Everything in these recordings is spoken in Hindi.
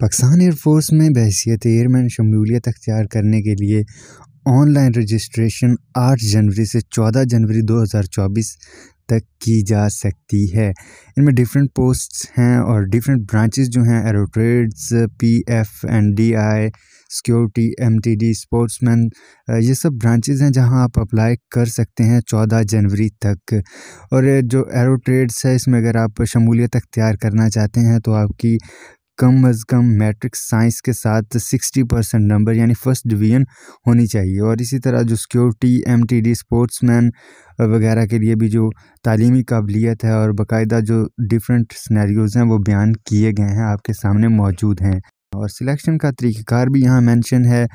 पाकिस्तान एयरफोर्स में बहसीत एयरमैन शमूलियत अख्तियार करने के लिए ऑनलाइन रजिस्ट्रेशन 8 जनवरी से 14 जनवरी 2024 तक की जा सकती है इनमें डिफरेंट पोस्ट्स हैं और डिफरेंट ब्रांचेस जो हैं aero trades P F N D I security M T D sportsman ये सब ब्रांचेस हैं जहां आप अप्लाई कर सकते हैं चौदह जनवरी तक और जो एरोट्रेड्स है इसमें अगर आप शमूलियत अख्तियार करना चाहते हैं तो आपकी कम अज़ कम मैट्रिक साइंस के साथ सिक्सटी परसेंट नंबर यानी फर्स्ट डिवीजन होनी चाहिए और इसी तरह जो security M T D sportsman वगैरह के लिए भी जो तालीमी काबिलियत है और बाकायदा जो डिफरेंट सिनेरियोज़ हैं वो बयान किए गए हैं आपके सामने मौजूद हैं और सिलेक्शन का तरीक़ार भी यहाँ मेंशन है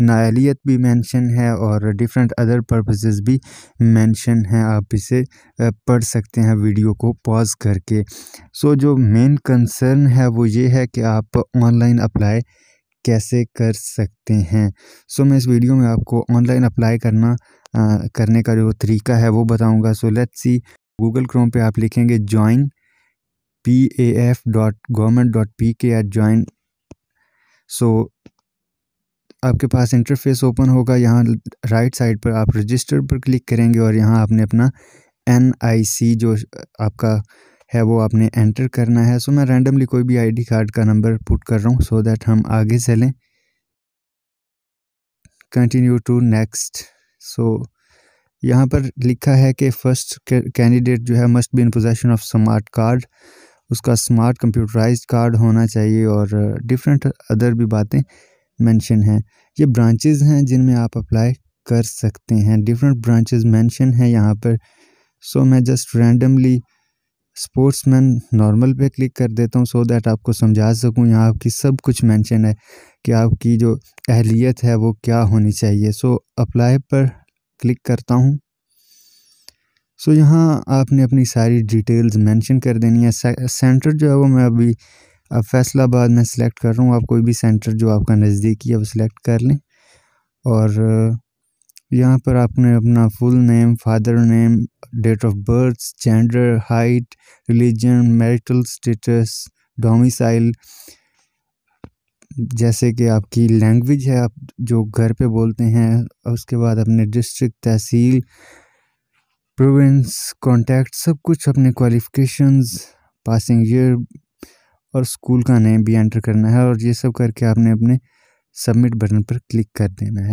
नायलियत भी मेंशन है और डिफरेंट अदर पर्पसेस भी मेंशन है आप इसे पढ़ सकते हैं वीडियो को पॉज करके सो जो मेन कंसर्न है वो ये है कि आप ऑनलाइन अप्लाई कैसे कर सकते हैं सो मैं इस वीडियो में आपको ऑनलाइन अप्लाई करना आ, करने का जो तरीका है वो बताऊँगा so let's see Google Chrome पर आप लिखेंगे join P A F dot government dot P K at join so आपके पास इंटरफेस ओपन होगा यहाँ राइट साइड पर आप रजिस्टर पर क्लिक करेंगे और यहाँ आपने अपना एन आई सी जो आपका है वो आपने एंटर करना है सो so, मैं रैंडमली कोई भी आईडी कार्ड का नंबर पुट कर रहा हूँ सो दैट हम आगे चलें कंटिन्यू टू नेक्स्ट सो यहाँ पर लिखा है कि फ़र्स्ट कैंडिडेट जो है must be in possession of smart card उसका स्मार्ट कंप्यूटराइज कार्ड होना चाहिए और डिफरेंट अदर भी बातें मेंशन हैं ये ब्रांचेस हैं जिनमें आप अप्लाई कर सकते हैं डिफरेंट ब्रांचेस मेंशन हैं यहाँ पर सो so, मैं जस्ट रैंडमली स्पोर्ट्समैन नॉर्मल पे क्लिक कर देता हूँ सो दैट आपको समझा सकूँ यहाँ आपकी सब कुछ मेंशन है कि आपकी जो अहलियत है वो क्या होनी चाहिए सो so, अप्लाई पर क्लिक करता हूँ सो so, यहाँ आपने अपनी सारी डिटेल्स मेंशन कर देनी है सेंटर जो है वो मैं अभी अब फैसलाबाद में सिलेक्ट कर रहा हूँ आप कोई भी सेंटर जो आपका नज़दीकी है वो सिलेक्ट कर लें और यहाँ पर आपने अपना full name father name date of birth gender height religion marital status domicile जैसे कि आपकी लैंग्वेज है आप जो घर पे बोलते हैं उसके बाद अपने डिस्ट्रिक्ट तहसील प्रोवेंस कॉन्टैक्ट सब कुछ अपने क्वालिफिकेशंस पासिंग ईयर और स्कूल का नेम भी एंटर करना है और ये सब करके आपने अपने सबमिट बटन पर क्लिक कर देना है